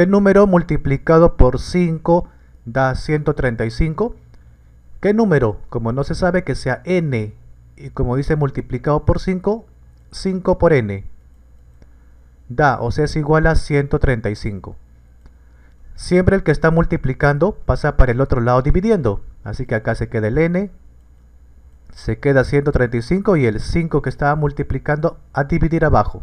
¿Qué número multiplicado por 5 da 135? ¿Qué número? Como no se sabe que sea n, y como dice multiplicado por 5, 5 por n. Da, o sea, es igual a 135. Siempre el que está multiplicando pasa para el otro lado dividiendo. Así que acá se queda el n, se queda 135 y el 5 que estaba multiplicando a dividir abajo.